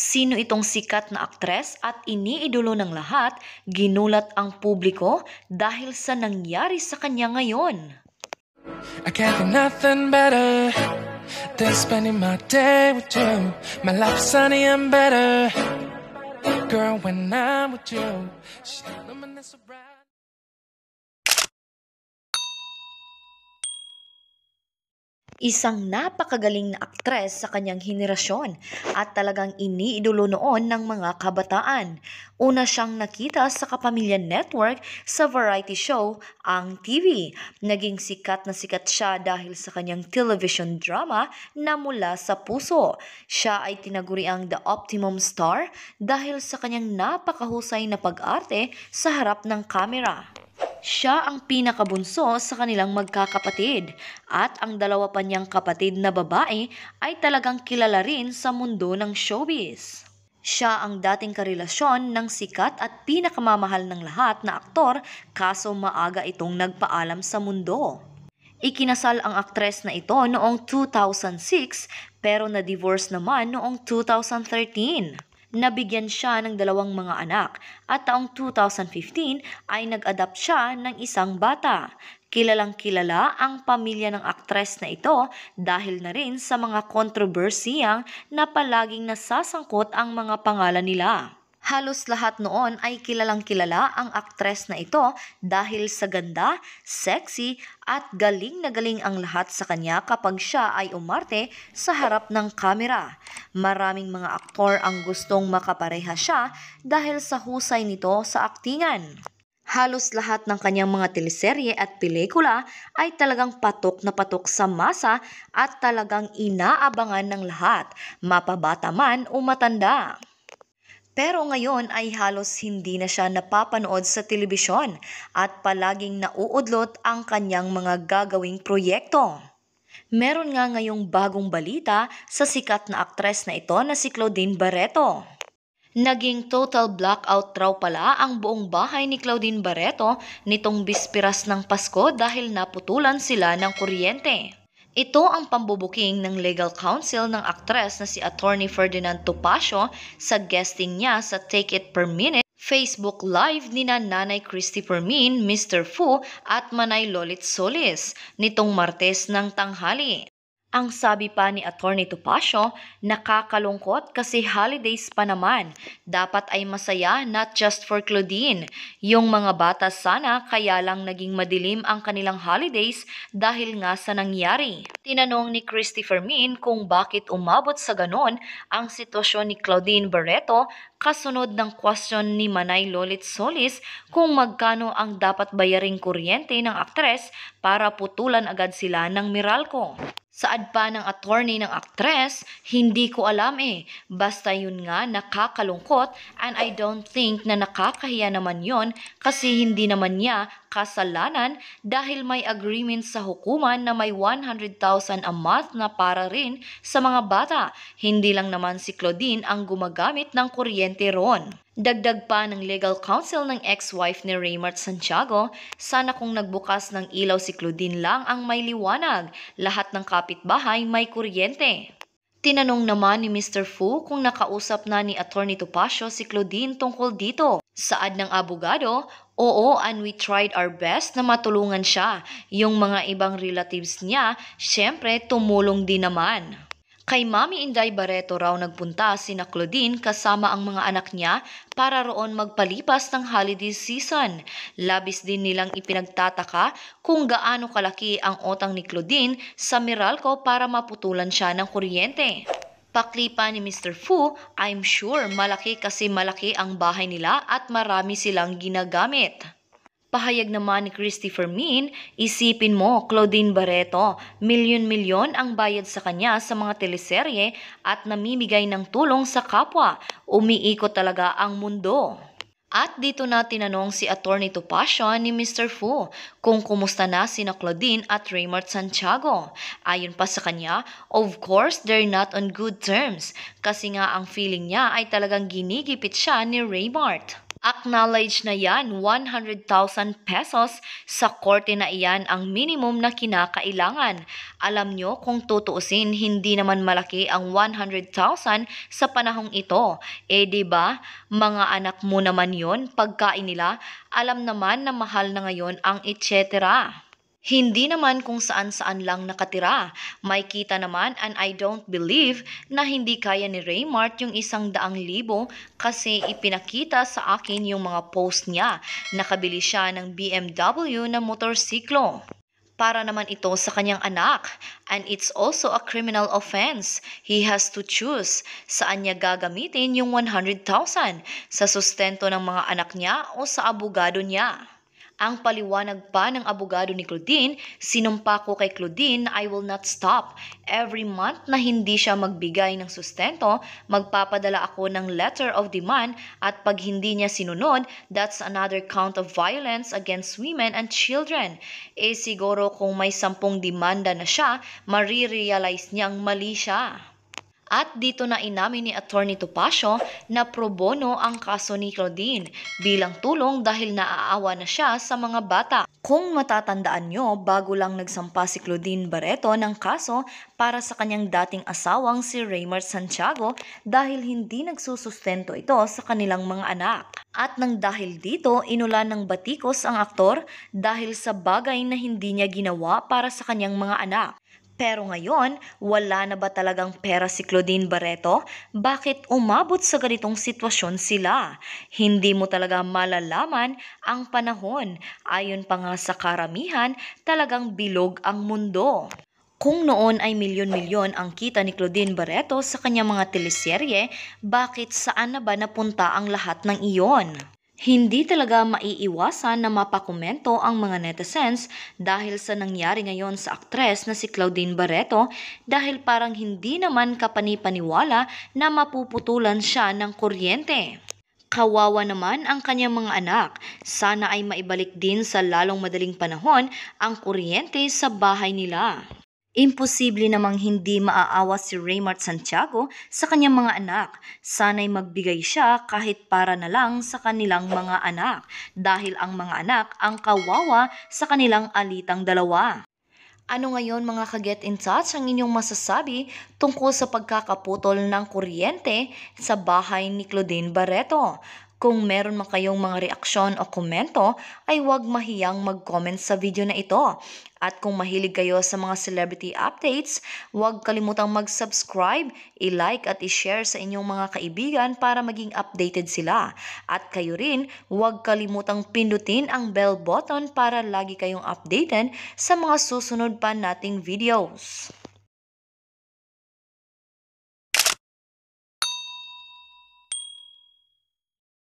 Sino itong sikat na aktres at iniidolo ng lahat, ginulat ang publiko dahil sa nangyari sa kanya ngayon. I can't do nothing better than spending my day with you. My life's sunny and better. Girl, when I'm with you, she illuminates a bright. Isang napakagaling na aktres sa kanyang henerasyon at talagang iniidolo noon ng mga kabataan. Una siyang nakita sa Kapamilya Network sa variety show Ang TV. Naging sikat na sikat siya dahil sa kanyang television drama na mula sa puso. Siya ay tinaguri ang The Optimum Star dahil sa kanyang napakahusay na pag-arte sa harap ng kamera. Siya ang pinakabunso sa kanilang magkakapatid at ang dalawa pa niyang kapatid na babae ay talagang kilala rin sa mundo ng showbiz. Siya ang dating karelasyon ng sikat at pinakamamahal ng lahat na aktor kaso maaga itong nagpaalam sa mundo. Ikinasal ang aktres na ito noong 2006 pero na-divorce naman noong 2013 nabigyan siya ng dalawang mga anak at taong 2015 ay nag adopt siya ng isang bata. Kilalang kilala ang pamilya ng aktres na ito dahil na rin sa mga kontrobersiyang na palaging nasasangkot ang mga pangalan nila. Halos lahat noon ay kilalang kilala ang aktres na ito dahil sa ganda, sexy at galing na galing ang lahat sa kanya kapag siya ay umarte sa harap ng kamera. Maraming mga aktor ang gustong makapareha siya dahil sa husay nito sa aktingan. Halos lahat ng kanyang mga teleserye at pelikula ay talagang patok na patok sa masa at talagang inaabangan ng lahat, mapabata man o matanda. Pero ngayon ay halos hindi na siya napapanood sa telebisyon at palaging nauudlot ang kanyang mga gagawing proyekto. Meron nga ngayong bagong balita sa sikat na aktres na ito na si Claudine Barreto. Naging total blackout raw pala ang buong bahay ni Claudine Barreto nitong bispiras ng Pasko dahil naputulan sila ng kuryente. Ito ang pambubuking ng legal counsel ng aktres na si Attorney Ferdinand Topacio sa guesting niya sa Take It Per Minute Facebook Live ni Nanay Christy Permin, Mr. Fu at Manay Lolit Solis nitong Martes ng tanghali. Ang sabi pa ni Attorney Tupasio, nakakalungkot kasi holidays pa naman. Dapat ay masaya not just for Claudine. Yung mga bata sana kaya lang naging madilim ang kanilang holidays dahil nga sa nangyari. Tinanong ni Christopher Fermin kung bakit umabot sa ganon ang sitwasyon ni Claudine Barreto kasunod ng question ni Manay Lolit Solis kung magkano ang dapat bayaring kuryente ng aktres para putulan agad sila ng Miralco. Saad pa ng attorney ng aktres, hindi ko alam eh. Basta yun nga nakakalungkot and I don't think na nakakahiya naman yon kasi hindi naman niya kasalanan dahil may agreement sa hukuman na may 100,000 1,000 a month na para rin sa mga bata. Hindi lang naman si Claudine ang gumagamit ng kuryente ron. Dagdag pa ng legal counsel ng ex-wife ni Raymart Santiago, sana kung nagbukas ng ilaw si Claudine lang ang may liwanag, lahat ng kapitbahay may kuryente. Tinanong naman ni Mr. Fu kung nakausap na ni Attorney Topacio si Claudine tungkol dito. Saad ng abogado, oo and we tried our best na matulungan siya. Yung mga ibang relatives niya, syempre tumulong din naman. Kay Mami Inday Barreto raw nagpunta sina Claudine kasama ang mga anak niya para roon magpalipas ng holiday season. Labis din nilang ipinagtataka kung gaano kalaki ang otang ni Claudine sa Meralco para maputulan siya ng kuryente. Paklipa ni Mr. Fu, I'm sure malaki kasi malaki ang bahay nila at marami silang ginagamit. Pahayag naman ni Christopher Min, isipin mo, Claudine Barreto, milyon-milyon ang bayad sa kanya sa mga teleserye at namimigay ng tulong sa kapwa. Umiikot talaga ang mundo. At dito na tinanong si Attorney Topacio ni Mr. Fu kung kumusta na sina Claudine at Raymart Santiago. Ayon pa sa kanya, of course they're not on good terms kasi nga ang feeling niya ay talagang ginigipit siya ni Raymart. Acknowledge na yan 100,000 pesos sa korte na iyan ang minimum na kinakailangan. Alam nyo kung tutuusin hindi naman malaki ang 100,000 sa panahong ito. E ba diba, mga anak mo naman yon pagkain nila alam naman na mahal na ngayon ang etc. Hindi naman kung saan-saan lang nakatira. May kita naman and I don't believe na hindi kaya ni Raymart yung isang daang libo kasi ipinakita sa akin yung mga post niya. Nakabili siya ng BMW na motorsiklo para naman ito sa kanyang anak. And it's also a criminal offense. He has to choose saan niya gagamitin yung 100,000 sa sustento ng mga anak niya o sa abogado niya. Ang paliwanag pa ng abogado ni Claudine, sinumpa ko kay Claudine I will not stop. Every month na hindi siya magbigay ng sustento, magpapadala ako ng letter of demand at pag hindi niya sinunod, that's another count of violence against women and children. Eh siguro kung may sampung demanda na siya, marirealize niyang mali siya. At dito na inamin ni Attorney Topacio na pro bono ang kaso ni Claudine bilang tulong dahil naaawa na siya sa mga bata. Kung matatandaan nyo, bago lang nagsampa si Claudine Barreto ng kaso para sa kanyang dating asawang si Raymar Santiago dahil hindi nagsusustento ito sa kanilang mga anak. At nang dahil dito, inulan ng batikos ang aktor dahil sa bagay na hindi niya ginawa para sa kanyang mga anak. Pero ngayon, wala na ba talagang pera si Claudine Barreto? Bakit umabot sa ganitong sitwasyon sila? Hindi mo talaga malalaman ang panahon. Ayon pa nga sa karamihan, talagang bilog ang mundo. Kung noon ay milyon-milyon ang kita ni Claudine Barreto sa kanyang mga teleserye, bakit saan na ba napunta ang lahat ng iyon? Hindi talaga maiiwasan na mapakomento ang mga netizens dahil sa nangyari ngayon sa aktres na si Claudine Barreto dahil parang hindi naman kapanipaniwala na mapuputulan siya ng kuryente. Kawawa naman ang kanyang mga anak. Sana ay maibalik din sa lalong madaling panahon ang kuryente sa bahay nila. Imposible namang hindi maaawa si Raymart Santiago sa kanyang mga anak. Sana'y magbigay siya kahit para na lang sa kanilang mga anak dahil ang mga anak ang kawawa sa kanilang alitang dalawa. Ano ngayon mga ka-get in touch ang inyong masasabi tungkol sa pagkakaputol ng kuryente sa bahay ni Claudine Barreto? Kung meron man kayong mga reaksyon o komento, ay huwag mahiyang mag-comment sa video na ito. At kung mahilig kayo sa mga celebrity updates, huwag kalimutang mag-subscribe, i-like at i-share sa inyong mga kaibigan para maging updated sila. At kayo rin, huwag kalimutang pindutin ang bell button para lagi kayong updated sa mga susunod pa nating videos.